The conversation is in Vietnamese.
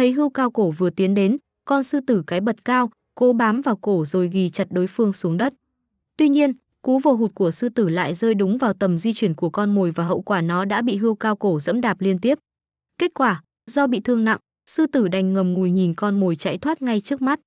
Thấy hưu cao cổ vừa tiến đến, con sư tử cái bật cao, cố bám vào cổ rồi ghi chặt đối phương xuống đất. Tuy nhiên, cú vồ hụt của sư tử lại rơi đúng vào tầm di chuyển của con mồi và hậu quả nó đã bị hưu cao cổ dẫm đạp liên tiếp. Kết quả, do bị thương nặng, sư tử đành ngầm ngùi nhìn con mồi chạy thoát ngay trước mắt.